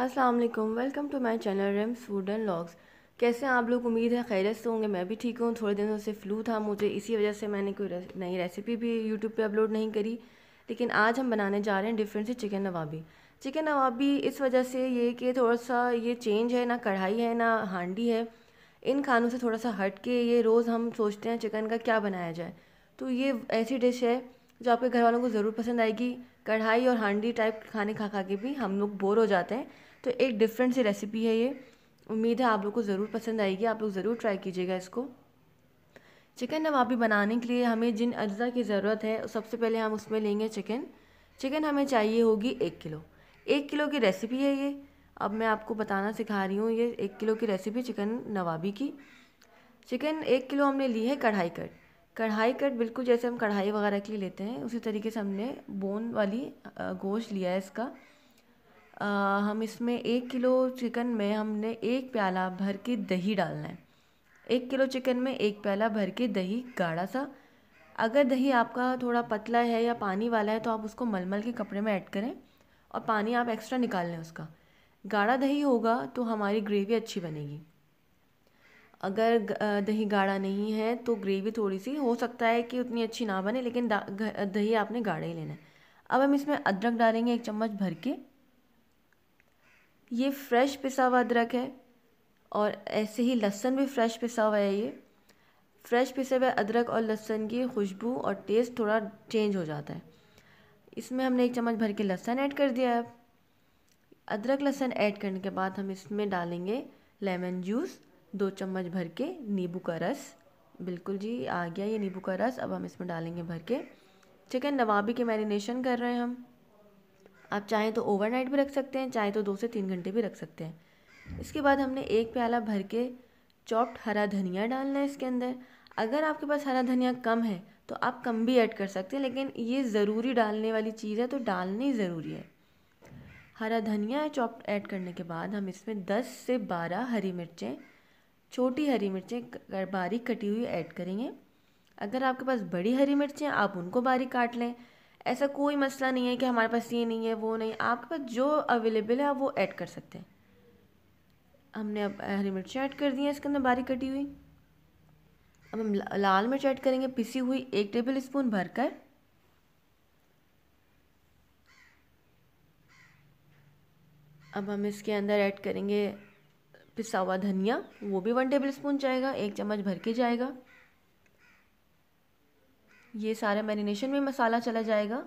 अस्सलाम वालेकुम welcome to my channel Rims food and logs कैसे आप लोग उम्मीद है खैरियत से होंगे मैं भी ठीक हूँ थोड़े दिनों से फ्लू था मुझे इसी वजह से मैंने कोई नई रेसिपी भी यूट्यूब पे अपलोड नहीं करी लेकिन आज हम बनाने जा रहे हैं डिफरेंट से चिकन नवाबी चिकन नवाबी इस वजह से ये कि थोड़ा सा ये चेंज है ना कढ़ाई है ना हांडी है इन खानों से थोड़ा सा हट के ये रोज़ हम सोचते हैं चिकन का क्या बनाया जाए तो ये ऐसी डिश है जो आपके घर वालों को ज़रूर पसंद आएगी कढ़ाई और हांडी टाइप खाने खा खा के भी हम लोग बोर हो जाते हैं तो एक डिफरेंट सी रेसिपी है ये उम्मीद है आप लोग को ज़रूर पसंद आएगी आप लोग ज़रूर ट्राई कीजिएगा इसको चिकन नवाबी बनाने के लिए हमें जिन अज्जा की ज़रूरत है सबसे पहले हम उसमें लेंगे चिकन चिकन हमें चाहिए होगी एक किलो एक किलो की रेसिपी है ये अब मैं आपको बताना सिखा रही हूँ ये एक किलो की रेसिपी चिकन नवाबी की चिकन एक किलो हमने ली है कढ़ाई कट कढ़ाई कट बिल्कुल जैसे हम कढ़ाई वगैरह के लिए लेते हैं उसी तरीके से हमने बोन वाली गोश्त लिया है इसका आ, हम इसमें एक किलो चिकन में हमने एक प्याला भर के दही डालना है एक किलो चिकन में एक प्याला भर के दही गाढ़ा सा अगर दही आपका थोड़ा पतला है या पानी वाला है तो आप उसको मलमल के कपड़े में ऐड करें और पानी आप एक्स्ट्रा निकाल लें उसका गाढ़ा दही होगा तो हमारी ग्रेवी अच्छी बनेगी अगर दही गाढ़ा नहीं है तो ग्रेवी थोड़ी सी हो सकता है कि उतनी अच्छी ना बने लेकिन दही आपने गाढ़ा ही लेना है अब हम इसमें अदरक डालेंगे एक चम्मच भर के ये फ्रेश पिसा हुआ अदरक है और ऐसे ही लहसुन भी फ्रेश पिसा हुआ है ये फ्रेश पिसे हुए अदरक और लहसुन की खुशबू और टेस्ट थोड़ा चेंज हो जाता है इसमें हमने एक चम्मच भर के लहसुन ऐड कर दिया है अदरक लहसुन ऐड करने के बाद हम इसमें डालेंगे लेमन जूस दो चम्मच भर के नींबू का रस बिल्कुल जी आ गया ये नींबू का रस अब हम इसमें डालेंगे भर के चिकन नवाबी के मैरिनेशन कर रहे हैं हम आप चाहें तो ओवरनाइट भी रख सकते हैं चाहे तो दो से तीन घंटे भी रख सकते हैं इसके बाद हमने एक प्याला भर के चॉप्ड हरा धनिया डालना है इसके अंदर अगर आपके पास हरा धनिया कम है तो आप कम भी ऐड कर सकते हैं लेकिन ये ज़रूरी डालने वाली चीज़ है तो डालनी ज़रूरी है हरा धनिया चॉप्ड ऐड करने के बाद हम इसमें 10 से 12 हरी मिर्चें छोटी हरी मिर्चें बारीक कटी हुई ऐड करेंगे अगर आपके पास बड़ी हरी मिर्चें आप उनको बारीक काट लें ऐसा कोई मसला नहीं है कि हमारे पास ये नहीं है वो नहीं आपके पास जो अवेलेबल है आप वो ऐड कर सकते हैं हमने अब हरी मिर्च ऐड कर दी है इसके अंदर बारीक कटी हुई अब हम लाल मिर्च ऐड करेंगे पिसी हुई एक टेबल स्पून भरकर अब हम इसके अंदर ऐड करेंगे पिसा हुआ धनिया वो भी वन टेबल स्पून जाएगा एक चम्मच भर के जाएगा ये सारे मैरिनेशन में मसाला चला जाएगा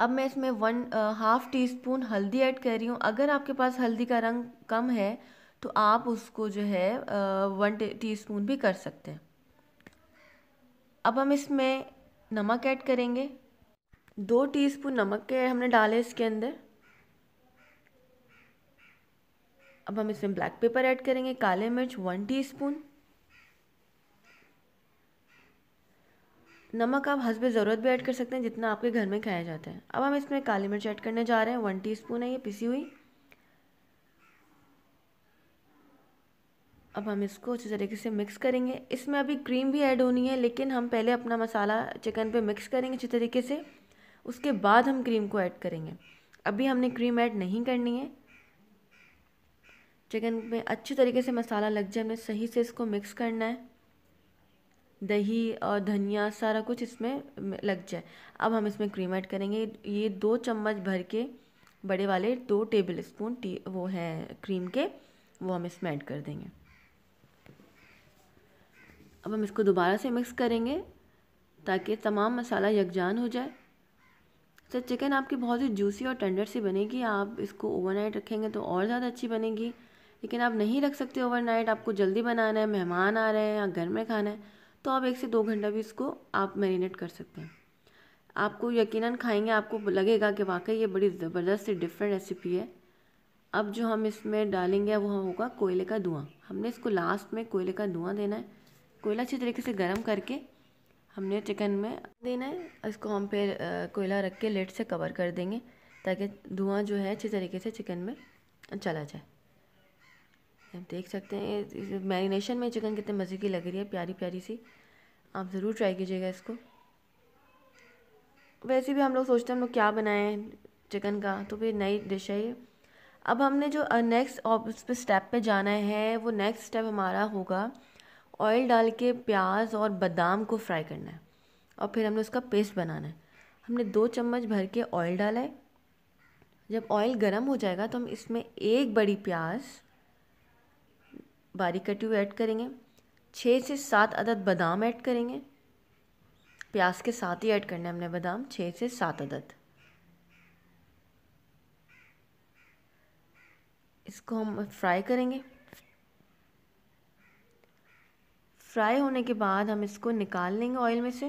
अब मैं इसमें वन हाफ़ टी स्पून हल्दी ऐड कर रही हूँ अगर आपके पास हल्दी का रंग कम है तो आप उसको जो है वन टी स्पून भी कर सकते हैं अब हम इसमें नमक ऐड करेंगे दो टीस्पून नमक के हमने डाले इसके अंदर अब हम इसमें ब्लैक पेपर ऐड करेंगे काले मिर्च वन टीस्पून नमक आप हंसब ज़रूरत भी ऐड कर सकते हैं जितना आपके घर में खाया जाता है अब हम इसमें काली मिर्च ऐड करने जा रहे हैं वन टीस्पून है ये पिसी हुई अब हम इसको अच्छे तरीके से मिक्स करेंगे इसमें अभी क्रीम भी ऐड होनी है लेकिन हम पहले अपना मसाला चिकन पे मिक्स करेंगे अच्छे तरीके से उसके बाद हम क्रीम को ऐड करेंगे अभी हमने क्रीम ऐड नहीं करनी है चिकन में अच्छी तरीके से मसाला लग जाए हमें सही से इसको मिक्स करना है दही और धनिया सारा कुछ इसमें लग जाए अब हम इसमें क्रीम ऐड करेंगे ये दो चम्मच भर के बड़े वाले दो टेबल स्पून टी वो है क्रीम के वो हम इसमें ऐड कर देंगे अब हम इसको दोबारा से मिक्स करेंगे ताकि तमाम मसाला यकजान हो जाए सर चिकन आपकी बहुत ही जूसी और टेंडर सी बनेगी आप इसको ओवरनाइट रखेंगे तो और ज़्यादा अच्छी बनेगी लेकिन आप नहीं रख सकते ओवरनाइट आपको जल्दी बनाना है मेहमान आ रहे हैं या घर में खाना है तो आप एक से दो घंटा भी इसको आप मैरिनेट कर सकते हैं आपको यकीनन खाएंगे आपको लगेगा कि वाकई ये बड़ी ज़बरदस्त सी डिफरेंट रेसिपी है अब जो हम इसमें डालेंगे वो होगा कोयले का धुआँ हमने इसको लास्ट में कोयले का धुआँ देना है कोयला अच्छी तरीके से गर्म करके हमने चिकन में देना है इसको हम फिर कोयला रख के लेट से कवर कर देंगे ताकि धुआं जो है अच्छी तरीके से चिकन में चला जाए आप देख सकते हैं मैरिनेशन में चिकन कितने मज़े की लग रही है प्यारी प्यारी सी आप ज़रूर ट्राई कीजिएगा इसको वैसे भी हम लोग सोचते हैं हम लोग क्या बनाएं चिकन का तो फिर नई डिश है ये अब हमने जो नेक्स्ट उस पर स्टेप पे जाना है वो नेक्स्ट स्टेप हमारा होगा ऑयल डाल के प्याज और बादाम को फ्राई करना है और फिर हमने उसका पेस्ट बनाना है हमने दो चम्मच भर के ऑयल डाला है जब ऑयल गर्म हो जाएगा तो हम इसमें एक बड़ी प्याज बारीक कटी हुई ऐड करेंगे छः से सात अदद बादाम ऐड करेंगे प्याज के साथ ही ऐड करना है हमने बादाम छः से सात अदद इसको हम फ्राई करेंगे फ्राई होने के बाद हम इसको निकाल लेंगे ऑयल में से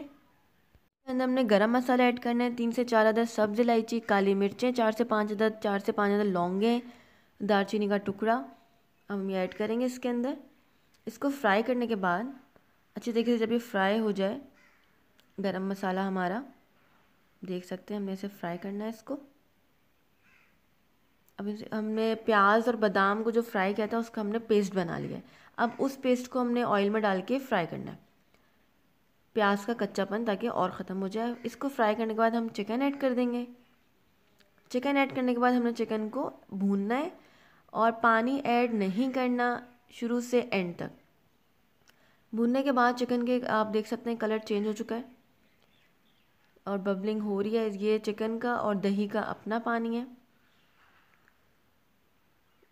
अंदर हमने गरम मसाला ऐड करना है तीन से चार अदद सब्ज़ इलायची काली मिर्चें चार से पाँच अदद चार से पाँच अदद लौंगे दालचीनी का टुकड़ा हम ये ऐड करेंगे इसके अंदर इसको फ्राई करने के बाद अच्छी तरीके से जब ये फ्राई हो जाए गरम मसाला हमारा देख सकते हैं हमने इसे फ्राई करना है इसको अब हमने प्याज और बादाम को जो फ्राई किया था उसका हमने पेस्ट बना लिया है अब उस पेस्ट को हमने ऑयल में डाल के फ्राई करना है प्याज का कच्चापन ताकि और ख़त्म हो जाए इसको फ्राई करने के बाद हम चिकन ऐड कर देंगे चिकन ऐड करने के बाद हमने चिकन को भूनना है और पानी ऐड नहीं करना शुरू से एंड तक भूनने के बाद चिकन के आप देख सकते हैं कलर चेंज हो चुका है और बबलिंग हो रही है ये चिकन का और दही का अपना पानी है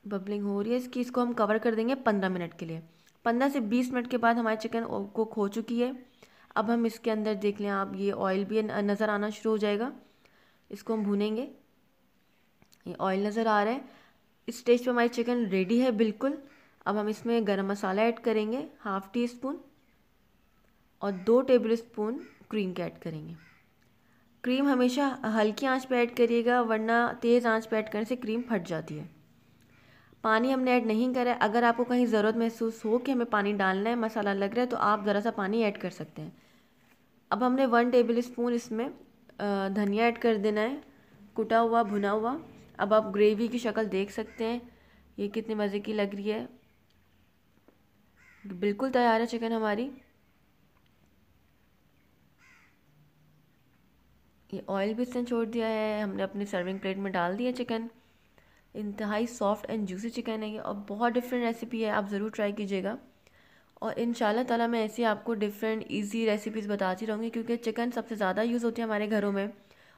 बबलिंग हो रही है इसकी इसको हम कवर कर देंगे पंद्रह मिनट के लिए पंद्रह से बीस मिनट के बाद हमारे चिकन को खो चुकी है अब हम इसके अंदर देख लें आप ये ऑयल भी नज़र आना शुरू हो जाएगा इसको हम भूनेंगे ये ऑयल नज़र आ रहा है स्टेज पे हमारी चिकन रेडी है बिल्कुल अब हम इसमें गरम मसाला ऐड करेंगे हाफ़ टी स्पून और दो टेबल स्पून क्रीम का ऐड करेंगे क्रीम हमेशा हल्की आंच पे ऐड करिएगा वरना तेज़ आंच पे ऐड करने से क्रीम फट जाती है पानी हमने ऐड नहीं करा है अगर आपको कहीं ज़रूरत महसूस हो कि हमें पानी डालना है मसाला लग रहा है तो आप ज़रा सा पानी ऐड कर सकते हैं अब हमने वन टेबल स्पून इसमें धनिया ऐड कर देना है कुटा हुआ भुना हुआ अब आप ग्रेवी की शक्ल देख सकते हैं ये कितनी मज़े की लग रही है बिल्कुल तैयार है चिकन हमारी ये ऑयल भी इसने छोड़ दिया है हमने अपनी सर्विंग प्लेट में डाल दिया चिकन इंतहाई सॉफ्ट एंड जूसी चिकन है ये और बहुत डिफरेंट रेसिपी है आप ज़रूर ट्राई कीजिएगा और इन ताला मैं ऐसी आपको डिफरेंट इजी रेसिपीज़ बताती रहूँगी क्योंकि चिकन सबसे ज़्यादा यूज़ होती है हमारे घरों में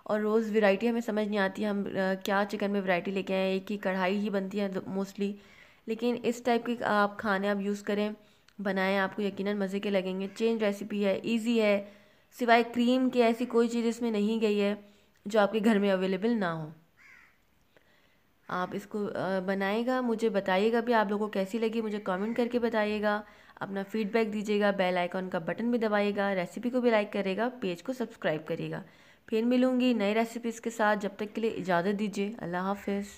और रोज़ वैरायटी हमें समझ नहीं आती हम क्या चिकन में वैरायटी लेके आए एक ही कढ़ाई ही बनती है मोस्टली लेकिन इस टाइप के आप खाने आप यूज़ करें बनाएं आपको यकीनन मज़े के लगेंगे चेंज रेसिपी है इजी है सिवाय क्रीम के ऐसी कोई चीज़ इसमें नहीं गई है जो आपके घर में अवेलेबल ना हो आप इसको बनाएगा मुझे बताइएगा भी आप लोगों को कैसी लगी मुझे कमेंट करके बताइएगा अपना फीडबैक दीजिएगा बेल आइकॉन का बटन भी दबाइएगा रेसिपी को भी लाइक करेगा पेज को सब्सक्राइब करिएगा फिर मिलूंगी नई रेसिपीज़ के साथ जब तक के लिए इजाज़त दीजिए अल्लाह हाफिज़